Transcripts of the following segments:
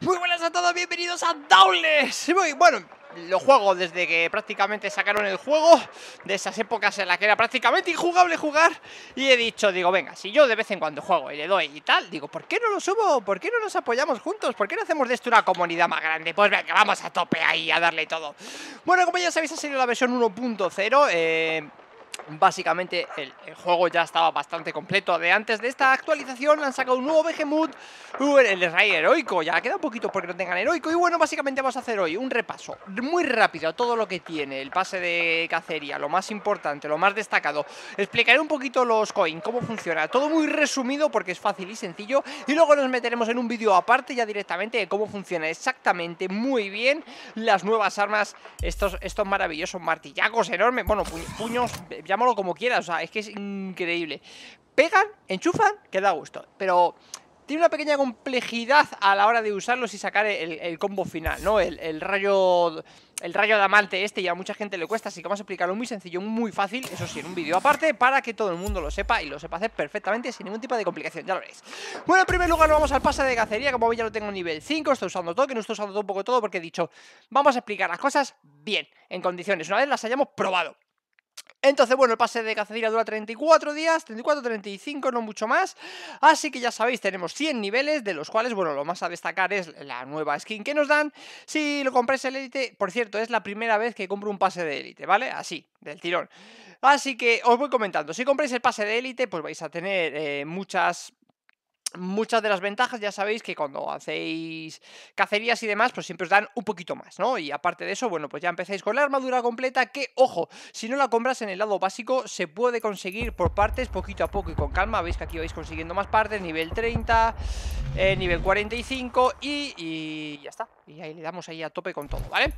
Muy buenas a todos, bienvenidos a Doubles! Muy, Bueno, lo juego desde que prácticamente sacaron el juego De esas épocas en las que era prácticamente injugable jugar Y he dicho, digo, venga, si yo de vez en cuando juego y le doy y tal Digo, ¿por qué no lo subo? ¿Por qué no nos apoyamos juntos? ¿Por qué no hacemos de esto una comunidad más grande? Pues venga, vamos a tope ahí a darle todo Bueno, como ya sabéis, ha sido la versión 1.0 Eh... Básicamente el, juego ya estaba bastante completo de antes de esta actualización han sacado un nuevo Behemoth uh, El rey Heroico, ya queda un poquito porque no tengan Heroico Y bueno, básicamente vamos a hacer hoy un repaso muy rápido todo lo que tiene El pase de cacería, lo más importante, lo más destacado Explicaré un poquito los coins, cómo funciona Todo muy resumido porque es fácil y sencillo Y luego nos meteremos en un vídeo aparte ya directamente de cómo funciona exactamente muy bien Las nuevas armas, estos, estos maravillosos martillacos enormes, bueno, puños llámalo como quieras, o sea, es que es increíble. Pegan, enchufan, que da gusto, pero tiene una pequeña complejidad a la hora de usarlos y sacar el, combo final, ¿no? El, rayo el rayo este ya a mucha gente le cuesta, así que vamos a explicarlo muy sencillo, muy fácil, eso sí, en un vídeo aparte, para que todo el mundo lo sepa y lo sepa hacer perfectamente sin ningún tipo de complicación, ya lo veréis. Bueno, en primer lugar vamos al pase de cacería, como veis ya lo tengo nivel 5, estoy usando todo, que no estoy usando un poco todo porque he dicho, vamos a explicar las cosas bien, en condiciones, una vez las hayamos probado. Entonces, bueno, el pase de cacería dura 34 días, 34, 35, no mucho más. Así que ya sabéis, tenemos 100 niveles, de los cuales, bueno, lo más a destacar es la nueva skin que nos dan. Si lo compráis el élite, por cierto, es la primera vez que compro un pase de élite, ¿vale? Así, del tirón. Así que os voy comentando, si compráis el pase de élite, pues vais a tener eh, muchas muchas de las ventajas ya sabéis que cuando hacéis cacerías y demás, pues siempre os dan un poquito más, ¿no? Y aparte de eso, bueno, pues ya empezáis con la armadura completa que, ojo, si no la compras en el lado básico, se puede conseguir por partes poquito a poco y con calma. Veis que aquí vais consiguiendo más partes, nivel 30, eh, nivel 45 y, y ya está. Y ahí le damos ahí a tope con todo, ¿vale?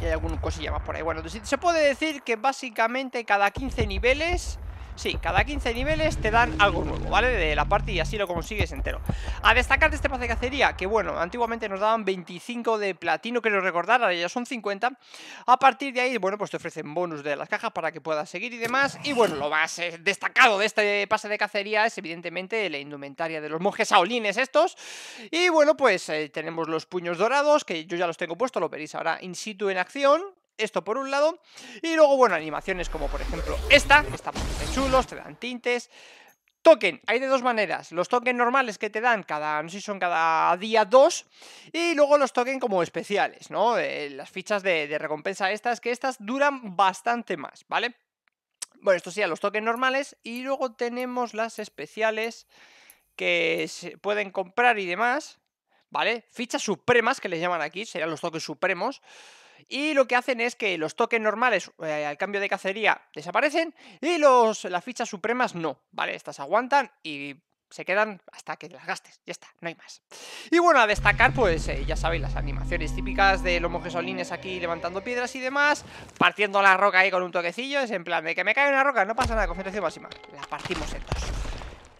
Y hay alguna cosilla más por ahí. Bueno, se puede decir que básicamente cada 15 niveles Sí, cada 15 niveles te dan algo nuevo, ¿vale? De la parte y así lo consigues entero A destacar de este pase de cacería, que bueno, antiguamente nos daban 25 de platino, quiero recordar, ahora ya son 50 A partir de ahí, bueno, pues te ofrecen bonus de las cajas para que puedas seguir y demás Y bueno, lo más eh, destacado de este pase de cacería es evidentemente la indumentaria de los monjes saolines estos Y bueno, pues eh, tenemos los puños dorados, que yo ya los tengo puestos, lo veréis ahora in situ en acción esto por un lado. Y luego, bueno, animaciones como por ejemplo esta, que está bastante chulos, te dan tintes. Token, hay de dos maneras, los tokens normales que te dan cada, no sé si son cada día dos, y luego los tokens como especiales, ¿no? Eh, las fichas de, de recompensa estas, que estas duran bastante más, ¿vale? Bueno, estos serían los tokens normales y luego tenemos las especiales que se pueden comprar y demás, ¿vale? Fichas supremas que les llaman aquí, serían los tokens supremos. Y lo que hacen es que los toques normales eh, al cambio de cacería desaparecen y los, las fichas supremas no, ¿vale? Estas aguantan y se quedan hasta que las gastes, ya está, no hay más. Y bueno, a destacar, pues eh, ya sabéis, las animaciones típicas de los monjesolines aquí levantando piedras y demás, partiendo la roca ahí con un toquecillo, es en plan de que me cae una roca, no pasa nada, concentración máxima, la partimos en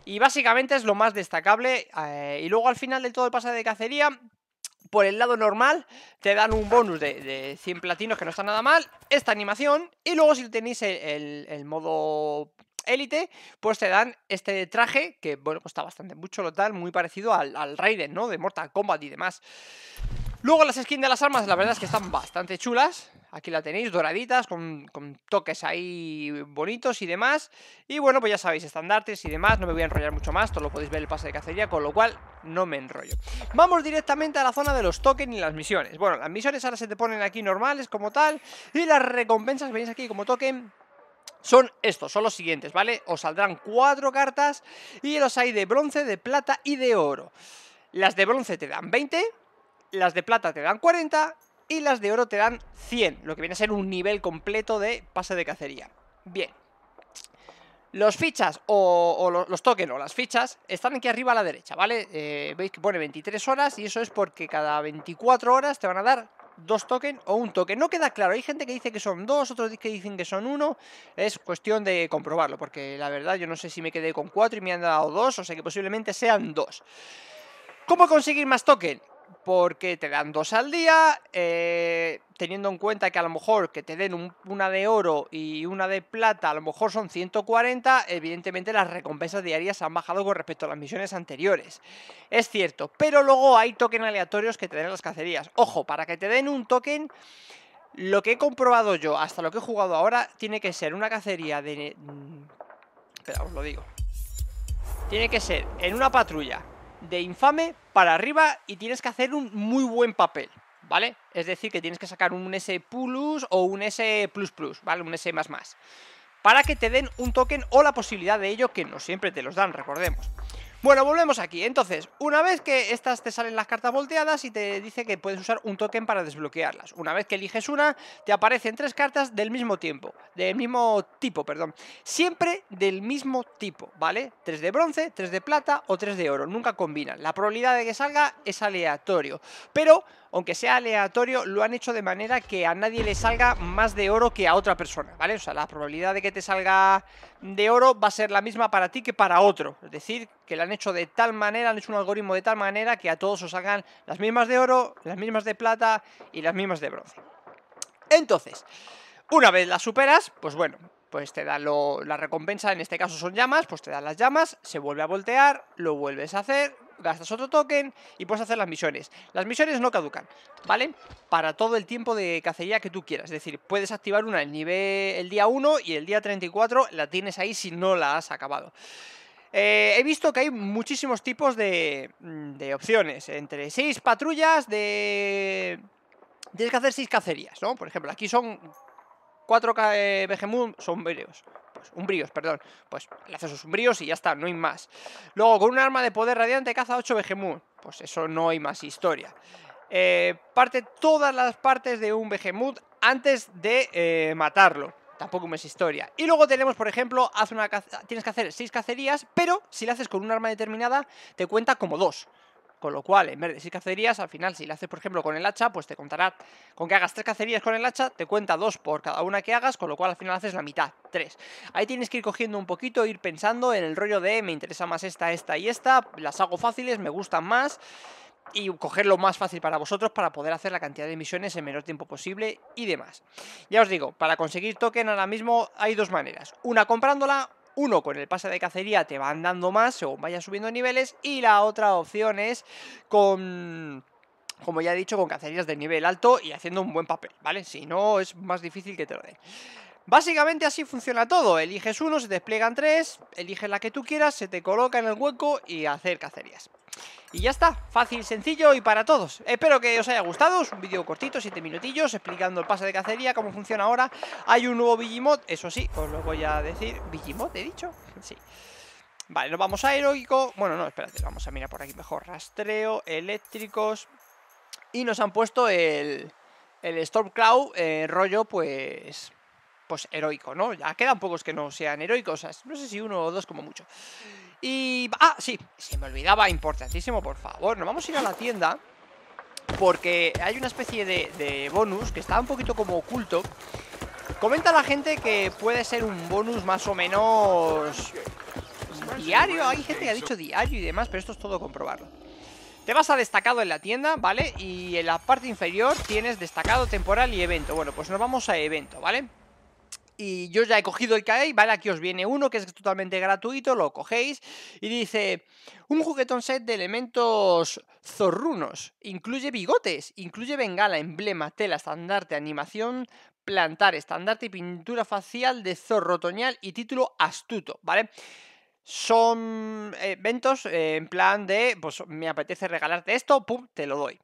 Y básicamente es lo más destacable, eh, y luego al final del todo el pase de cacería, por el lado normal te dan un bonus de, 100 platinos que no está nada mal, esta animación y luego si tenéis el, modo élite, pues te dan este traje que, bueno, cuesta bastante mucho lo tal, muy parecido al, al Raiden, ¿no? De Mortal Kombat y demás. Luego las skins de las armas, la verdad es que están bastante chulas. Aquí la tenéis, doraditas, con, con, toques ahí bonitos y demás. Y bueno, pues ya sabéis, estandartes y demás, no me voy a enrollar mucho más, todo lo podéis ver el pase de cacería, con lo cual no me enrollo. Vamos directamente a la zona de los tokens y las misiones. Bueno, las misiones ahora se te ponen aquí normales como tal. Y las recompensas, que veis aquí como token, son estos, son los siguientes, ¿vale? Os saldrán cuatro cartas y los hay de bronce, de plata y de oro. Las de bronce te dan 20, las de plata te dan 40 y las de oro te dan 100, lo que viene a ser un nivel completo de pase de cacería. Bien. Los fichas o, los tokens o las fichas están aquí arriba a la derecha, ¿vale? Eh, veis que pone 23 horas y eso es porque cada 24 horas te van a dar dos tokens o un token. No queda claro, hay gente que dice que son dos, otros que dicen que son uno. Es cuestión de comprobarlo, porque la verdad yo no sé si me quedé con cuatro y me han dado dos, o sea que posiblemente sean dos. ¿Cómo conseguir más token? porque te dan dos al día, eh, teniendo en cuenta que a lo mejor que te den una de oro y una de plata, a lo mejor son 140, evidentemente las recompensas diarias han bajado con respecto a las misiones anteriores. Es cierto, pero luego hay tokens aleatorios que te den las cacerías. Ojo, para que te den un token, lo que he comprobado yo, hasta lo que he jugado ahora, tiene que ser una cacería de... Mm, espera, os lo digo. Tiene que ser en una patrulla de infame para arriba y tienes que hacer un muy buen papel, ¿vale? Es decir, que tienes que sacar un S plus o un S plus plus, ¿vale? Un S más Para que te den un token o la posibilidad de ello, que no siempre te los dan, recordemos. Bueno, volvemos aquí. Entonces, una vez que estas te salen las cartas volteadas y te dice que puedes usar un token para desbloquearlas. Una vez que eliges una, te aparecen tres cartas del mismo tiempo, del mismo tipo, perdón. Siempre del mismo tipo, ¿vale? Tres de bronce, tres de plata o tres de oro. Nunca combinan. La probabilidad de que salga es aleatorio. Pero aunque sea aleatorio, lo han hecho de manera que a nadie le salga más de oro que a otra persona, ¿vale? O sea, la probabilidad de que te salga de oro va a ser la misma para ti que para otro. Es decir, que lo han hecho de tal manera, han hecho un algoritmo de tal manera que a todos os salgan las mismas de oro, las mismas de plata y las mismas de bronce. Entonces, una vez las superas, pues bueno, pues te da la recompensa, en este caso son llamas, pues te dan las llamas, se vuelve a voltear, lo vuelves a hacer, gastas otro token y puedes hacer las misiones. Las misiones no caducan, ¿vale? Para todo el tiempo de cacería que tú quieras. Es decir, puedes activar una el, nivel, el día 1 y el día 34 la tienes ahí si no la has acabado. Eh, he visto que hay muchísimos tipos de, mm, de opciones. Entre 6 patrullas de... Tienes que hacer 6 cacerías, ¿no? Por ejemplo, aquí son 4 eh, son umbríos, perdón. Pues le haces sus umbríos y ya está, no hay más. Luego, con un arma de poder radiante caza 8 Behemoth. Pues eso no hay más historia. Eh, parte todas las partes de un Behemoth antes de eh, matarlo. Tampoco es historia. Y luego tenemos, por ejemplo, una tienes que hacer 6 cacerías, pero si la haces con un arma determinada, te cuenta como 2. Con lo cual, en vez de cacerías, al final, si la haces, por ejemplo, con el hacha, pues te contará con que hagas tres cacerías con el hacha, te cuenta dos por cada una que hagas, con lo cual al final haces la mitad, tres. Ahí tienes que ir cogiendo un poquito, ir pensando en el rollo de me interesa más esta, esta y esta, las hago fáciles, me gustan más y coger lo más fácil para vosotros para poder hacer la cantidad de misiones en menor tiempo posible y demás. Ya os digo, para conseguir token ahora mismo hay dos maneras. Una comprándola, uno con el pase de cacería te van dando más o vayas subiendo niveles y la otra opción es con como ya he dicho, con cacerías de nivel alto y haciendo un buen papel, ¿vale? Si no, es más difícil que te lo den. Básicamente así funciona todo, eliges uno, se despliegan tres, eliges la que tú quieras, se te coloca en el hueco y hacer cacerías. Y ya está, fácil, sencillo y para todos. Espero que os haya gustado, es un vídeo cortito, Siete minutillos, explicando el pase de cacería, cómo funciona ahora. Hay un nuevo Vigimod, eso sí, os lo voy a decir. ¿Vigimod he dicho? Sí. Vale, nos vamos a heroico. Bueno, no, espérate, vamos a mirar por aquí mejor. Rastreo, eléctricos. Y nos han puesto el, el rollo pues... Pues heroico, ¿no? Ya quedan pocos que no sean heroicos, no sé si uno o dos como mucho. Y... Ah, sí, se me olvidaba, importantísimo, por favor Nos vamos a ir a la tienda Porque hay una especie de, de bonus Que está un poquito como oculto Comenta la gente que puede ser un bonus más o menos diario. Hay gente que ha dicho diario y demás, pero esto es todo comprobarlo. Te vas a destacado en la tienda, ¿vale? Y en la parte inferior tienes destacado temporal y evento. Bueno, pues nos vamos a evento, ¿vale? Y yo ya he cogido el que ¿vale? Aquí os viene uno que es totalmente gratuito, lo cogéis. Y dice, un juguetón set de elementos zorrunos. Incluye bigotes, incluye bengala, emblema, tela, estandarte, animación, plantar, estandarte y pintura facial de zorro toñal y título astuto, ¿vale? Son eventos eh, en plan de, pues me apetece regalarte esto, pum, te lo doy.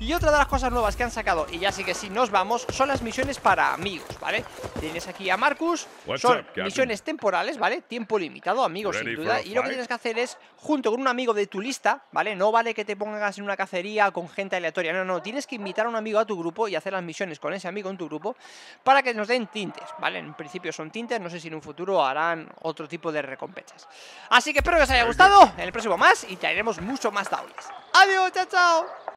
Y otra de las cosas nuevas que han sacado, y ya sí que sí nos vamos, son las misiones para amigos, ¿vale? Tienes aquí a Marcus, son misiones temporales, ¿vale? Tiempo limitado, amigos sin duda, y lo que tienes que hacer es, junto con un amigo de tu lista, ¿vale? No vale que te pongas en una cacería con gente aleatoria, no, no, tienes que invitar a un amigo a tu grupo y hacer las misiones con ese amigo en tu grupo para que nos den tintes, ¿vale? En principio son tintes, no sé si en un futuro harán otro tipo de recompensas. Así que espero que os haya gustado, en el próximo más, y traeremos mucho más tablas. ¡Adiós, chao, chao!